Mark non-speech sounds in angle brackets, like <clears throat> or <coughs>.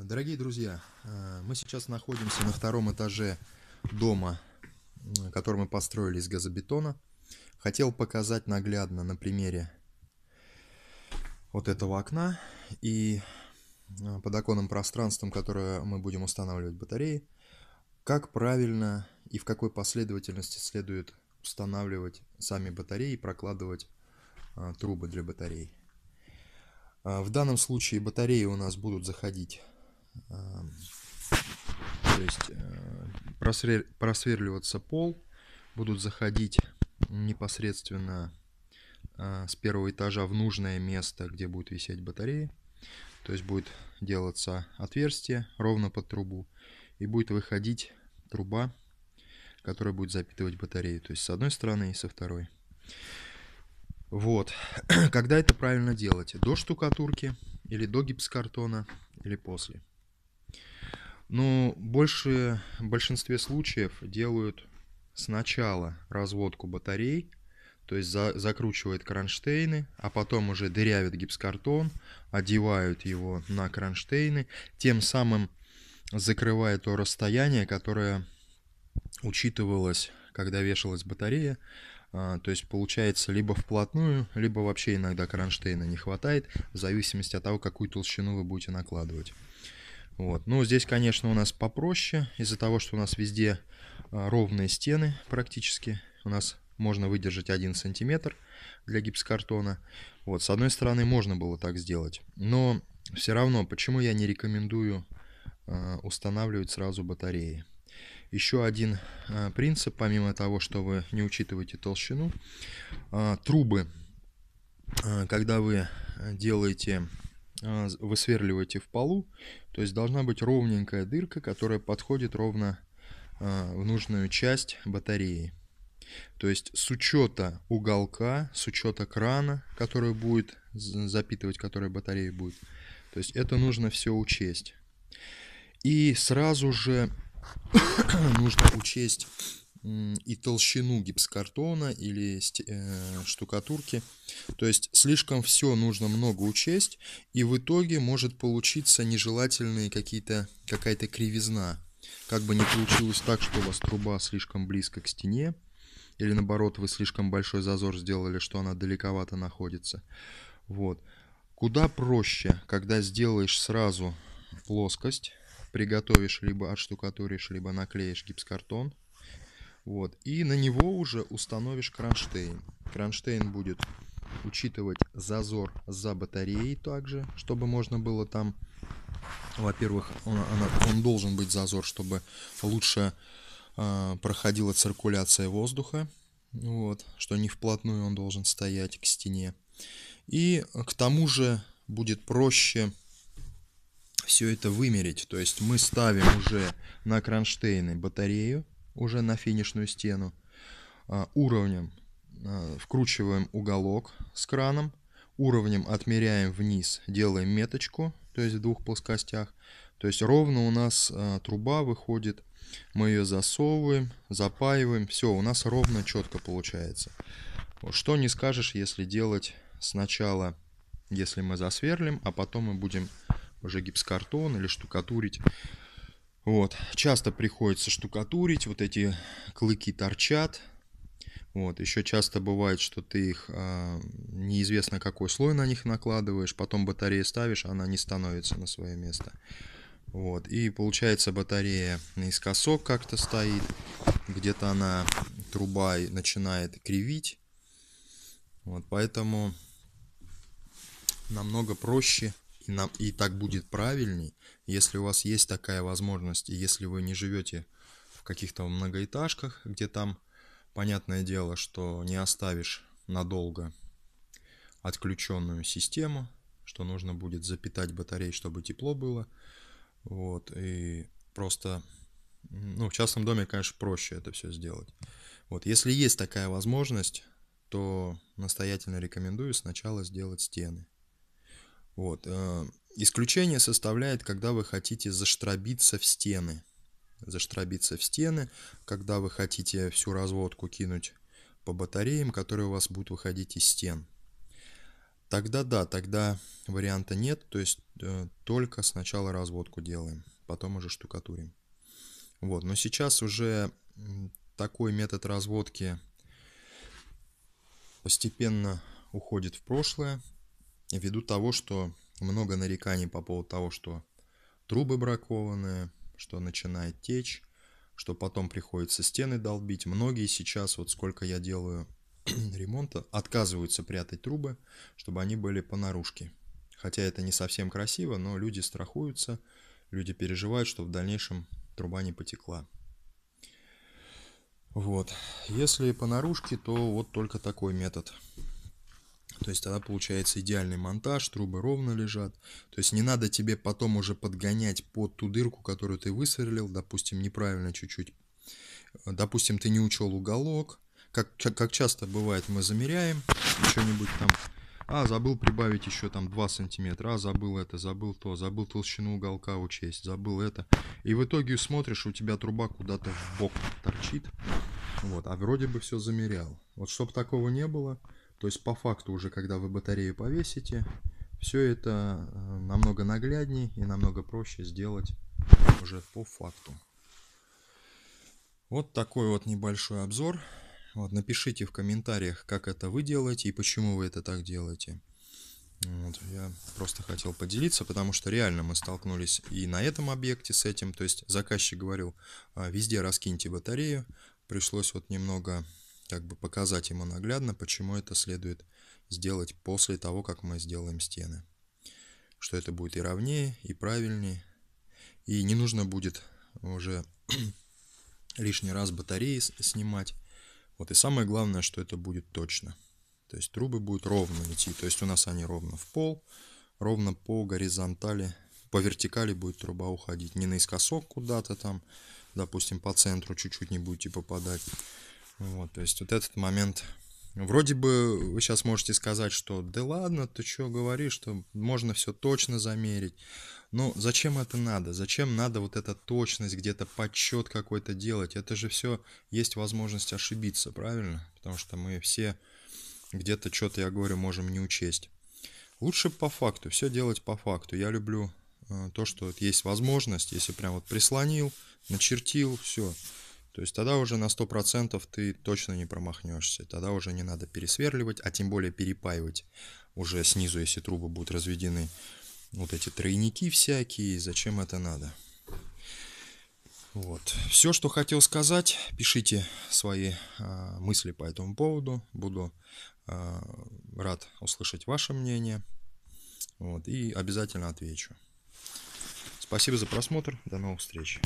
Э, дорогие друзья, э, мы сейчас находимся на втором этаже дома, который мы построили из газобетона. Хотел показать наглядно на примере вот этого окна и э, под оконным пространством, которое мы будем устанавливать батареи, как правильно и в какой последовательности следует устанавливать сами батареи и прокладывать трубы для батарей. В данном случае батареи у нас будут заходить Эм, то есть э, просверливаться пол, будут заходить непосредственно э, с первого этажа в нужное место, где будет висеть батареи. То есть будет делаться отверстие ровно под трубу и будет выходить труба, которая будет запитывать батарею. То есть с одной стороны и со второй. Вот. <clears throat> Когда это правильно делать? До штукатурки или до гипсокартона или после? Но ну, больше, в большинстве случаев делают сначала разводку батарей, то есть за, закручивают кронштейны, а потом уже дырявят гипсокартон, одевают его на кронштейны, тем самым закрывая то расстояние, которое учитывалось, когда вешалась батарея. А, то есть получается либо вплотную, либо вообще иногда кронштейна не хватает, в зависимости от того, какую толщину вы будете накладывать. Вот. Ну, здесь, конечно, у нас попроще, из-за того, что у нас везде а, ровные стены практически. У нас можно выдержать 1 сантиметр для гипсокартона. Вот, с одной стороны, можно было так сделать. Но все равно, почему я не рекомендую а, устанавливать сразу батареи? Еще один а, принцип, помимо того, что вы не учитываете толщину, трубы, когда вы делаете а, вы сверливаете в полу, то есть должна быть ровненькая дырка, которая подходит ровно а, в нужную часть батареи. То есть с учета уголка, с учета крана, который будет запитывать, которая батарея будет. То есть это нужно все учесть. И сразу же <coughs> нужно учесть и толщину гипсокартона или э, штукатурки. То есть слишком все нужно много учесть, и в итоге может получиться нежелательные какие-то какая-то кривизна. Как бы не получилось так, что у вас труба слишком близко к стене, или наоборот, вы слишком большой зазор сделали, что она далековато находится. Вот. Куда проще, когда сделаешь сразу плоскость, приготовишь либо отштукатуришь, либо наклеишь гипсокартон, вот. И на него уже установишь кронштейн. Кронштейн будет учитывать зазор за батареей также, чтобы можно было там... Во-первых, он, он должен быть зазор, чтобы лучше э, проходила циркуляция воздуха. Вот, что не вплотную он должен стоять к стене. И к тому же будет проще все это вымерить. То есть мы ставим уже на кронштейны батарею, уже на финишную стену. А, уровнем а, вкручиваем уголок с краном, уровнем отмеряем вниз, делаем меточку, то есть в двух плоскостях. То есть ровно у нас а, труба выходит, мы ее засовываем, запаиваем, все, у нас ровно, четко получается. Что не скажешь, если делать сначала, если мы засверлим, а потом мы будем уже гипсокартон или штукатурить вот, часто приходится штукатурить, вот эти клыки торчат. Вот, еще часто бывает, что ты их а, неизвестно какой слой на них накладываешь, потом батарею ставишь, а она не становится на свое место. Вот, и получается батарея наискосок как-то стоит, где-то она труба начинает кривить. Вот, поэтому намного проще нам и так будет правильней, если у вас есть такая возможность, и если вы не живете в каких-то многоэтажках, где там, понятное дело, что не оставишь надолго отключенную систему, что нужно будет запитать батареи, чтобы тепло было. Вот, и просто, ну, в частном доме, конечно, проще это все сделать. Вот, если есть такая возможность, то настоятельно рекомендую сначала сделать стены. Вот. Э, исключение составляет, когда вы хотите заштробиться в стены. Заштробиться в стены, когда вы хотите всю разводку кинуть по батареям, которые у вас будут выходить из стен. Тогда да, тогда варианта нет, то есть э, только сначала разводку делаем, потом уже штукатурим. Вот, но сейчас уже такой метод разводки постепенно уходит в прошлое, ввиду того, что много нареканий по поводу того, что трубы бракованные, что начинает течь, что потом приходится стены долбить. Многие сейчас, вот сколько я делаю <clears throat> ремонта, отказываются прятать трубы, чтобы они были по наружке. Хотя это не совсем красиво, но люди страхуются, люди переживают, что в дальнейшем труба не потекла. Вот. Если по наружке, то вот только такой метод. То есть тогда получается идеальный монтаж, трубы ровно лежат. То есть не надо тебе потом уже подгонять под ту дырку, которую ты высверлил, допустим, неправильно чуть-чуть. Э, допустим, ты не учел уголок. Как, как, часто бывает, мы замеряем что-нибудь там. А, забыл прибавить еще там 2 сантиметра. А, забыл это, забыл то, забыл толщину уголка учесть, забыл это. И в итоге смотришь, у тебя труба куда-то в бок торчит. Вот, а вроде бы все замерял. Вот чтобы такого не было, то есть по факту уже, когда вы батарею повесите, все это э, намного нагляднее и намного проще сделать уже по факту. Вот такой вот небольшой обзор. Вот, напишите в комментариях, как это вы делаете и почему вы это так делаете. Вот, я просто хотел поделиться, потому что реально мы столкнулись и на этом объекте с этим. То есть заказчик говорил, «А, везде раскиньте батарею. Пришлось вот немного как бы показать ему наглядно, почему это следует сделать после того, как мы сделаем стены. Что это будет и ровнее, и правильнее. И не нужно будет уже <clears throat> лишний раз батареи снимать. Вот и самое главное, что это будет точно. То есть трубы будут ровно идти. То есть у нас они ровно в пол, ровно по горизонтали, по вертикали будет труба уходить. Не наискосок куда-то там, допустим, по центру чуть-чуть не будете попадать. Вот, то есть вот этот момент Вроде бы вы сейчас можете сказать, что да ладно, ты что говоришь, что можно все точно замерить. Но зачем это надо? Зачем надо вот эта точность, где-то подсчет какой-то делать? Это же все есть возможность ошибиться, правильно? Потому что мы все где-то что-то, я говорю, можем не учесть. Лучше по факту, все делать по факту. Я люблю э, то, что есть возможность, если прям вот прислонил, начертил, все, то есть тогда уже на 100% ты точно не промахнешься. Тогда уже не надо пересверливать, а тем более перепаивать уже снизу, если трубы будут разведены. Вот эти тройники всякие, зачем это надо? Вот. Все, что хотел сказать, пишите свои э, мысли по этому поводу. Буду э, рад услышать ваше мнение. Вот, и обязательно отвечу. Спасибо за просмотр. До новых встреч.